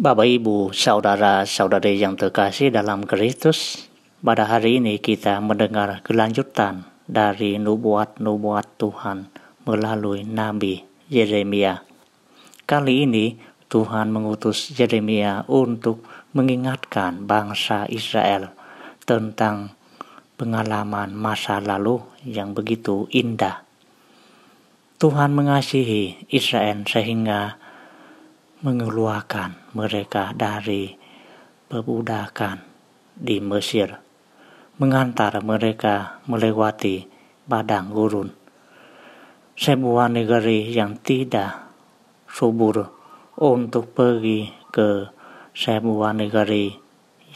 Bapak Ibu, saudara-saudari yang terkasih dalam Kristus, pada hari ini kita mendengar kelanjutan dari nubuat-nubuat Tuhan melalui Nabi Yeremia. Kali ini Tuhan mengutus Yeremia untuk mengingatkan bangsa Israel tentang pengalaman masa lalu yang begitu indah. Tuhan mengasihi Israel sehingga mengeluarkan mereka dari perbudakan di Mesir, mengantar mereka melewati badang gurun, sebuah negeri yang tidak subur untuk pergi ke sebuah negeri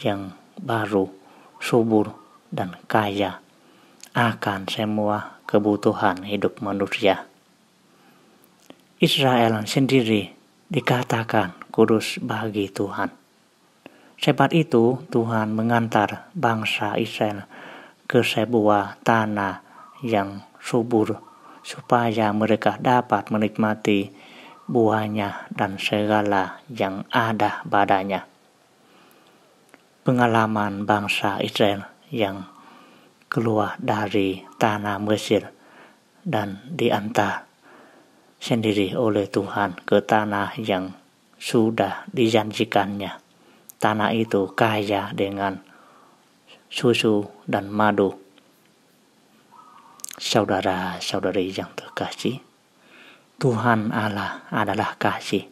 yang baru, subur, dan kaya akan semua kebutuhan hidup manusia. Israel sendiri dikatakan kudus bagi Tuhan. Sebab itu Tuhan mengantar bangsa Israel ke sebuah tanah yang subur supaya mereka dapat menikmati buahnya dan segala yang ada badannya. Pengalaman bangsa Israel yang keluar dari tanah Mesir dan diantar sendiri oleh Tuhan ke tanah yang sudah dijanjikannya. Tanah itu kaya dengan susu dan madu. Saudara-saudari yang terkasih, Tuhan Allah adalah kasih.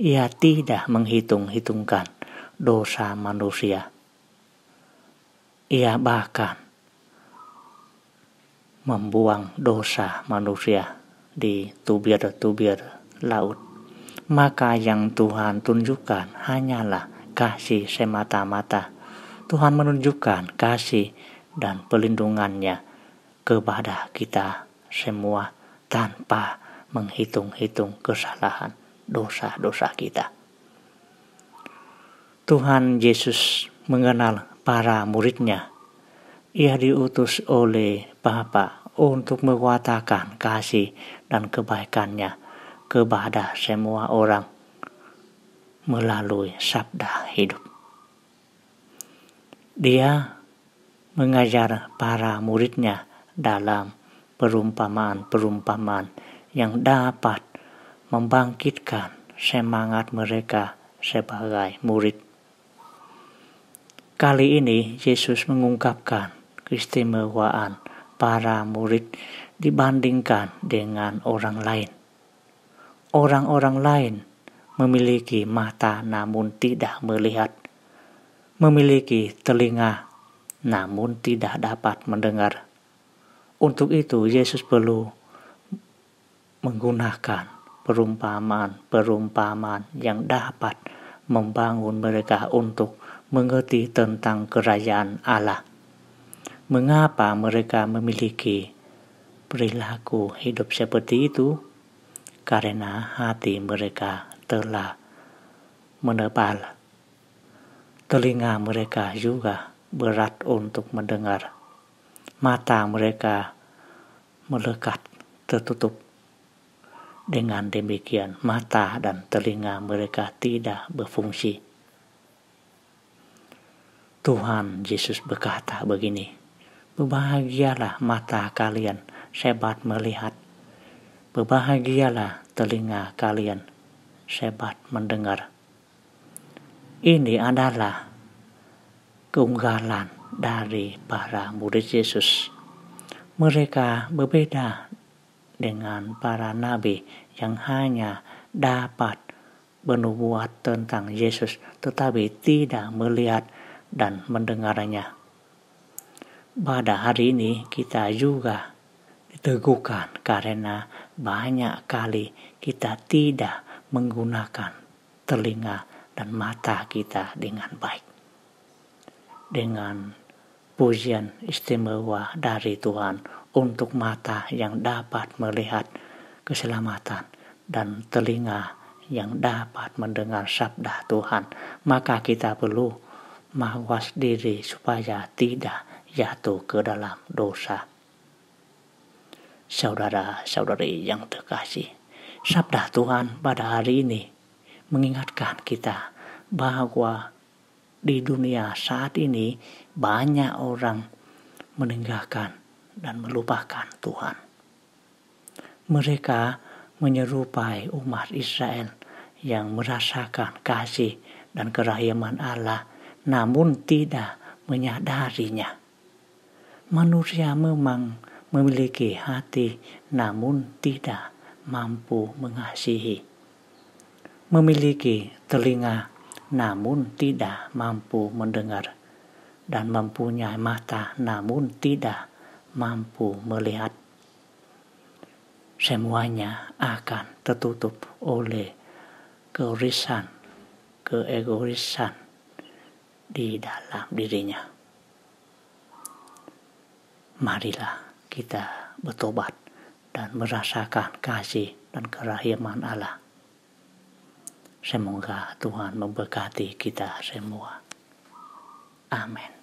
Ia tidak menghitung-hitungkan dosa manusia. Ia bahkan membuang dosa manusia di tubir tubir laut maka yang Tuhan tunjukkan hanyalah kasih semata-mata Tuhan menunjukkan kasih dan pelindungannya kepada kita semua tanpa menghitung-hitung kesalahan dosa-dosa kita. Tuhan Yesus mengenal para muridnya. Ia diutus oleh Bapa untuk mewatakan kasih dan kebaikannya kepada semua orang melalui sabda hidup. Dia mengajar para muridnya dalam perumpamaan-perumpamaan yang dapat membangkitkan semangat mereka sebagai murid. Kali ini Yesus mengungkapkan keistimewaan para murid dibandingkan dengan orang lain. Orang-orang lain memiliki mata namun tidak melihat, memiliki telinga namun tidak dapat mendengar. Untuk itu, Yesus perlu menggunakan perumpamaan-perumpamaan yang dapat membangun mereka untuk mengerti tentang kerajaan Allah mengapa mereka memiliki perilaku hidup seperti itu? Karena hati mereka telah menebal. Telinga mereka juga berat untuk mendengar. Mata mereka melekat tertutup. Dengan demikian, mata dan telinga mereka tidak berfungsi. Tuhan Yesus berkata begini: Berbahagialah mata kalian sebat melihat. Berbahagialah telinga kalian sebat mendengar. Ini adalah keunggalan dari para murid Yesus. Mereka berbeda dengan para nabi yang hanya dapat menubuat tentang Yesus tetapi tidak melihat dan mendengarnya pada hari ini kita juga diteguhkan karena banyak kali kita tidak menggunakan telinga dan mata kita dengan baik. Dengan pujian istimewa dari Tuhan untuk mata yang dapat melihat keselamatan dan telinga yang dapat mendengar sabda Tuhan, maka kita perlu mawas diri supaya tidak jatuh ke dalam Dosa. Saudara, saudari yang terkasih, sabda Tuhan pada hari ini mengingatkan kita bahwa di dunia saat ini banyak orang meninggalkan dan melupakan Tuhan. Mereka menyerupai umat Israel yang merasakan kasih dan kerahiman Allah namun tidak menyadarinya. Manusia memang memiliki hati, namun tidak mampu mengasihi, memiliki telinga, namun tidak mampu mendengar, dan mempunyai mata, namun tidak mampu melihat. Semuanya akan tertutup oleh keurisan, keegoisan di dalam dirinya marilah kita bertobat dan merasakan kasih dan kerahiman Allah. Semoga Tuhan memberkati kita semua. Amin.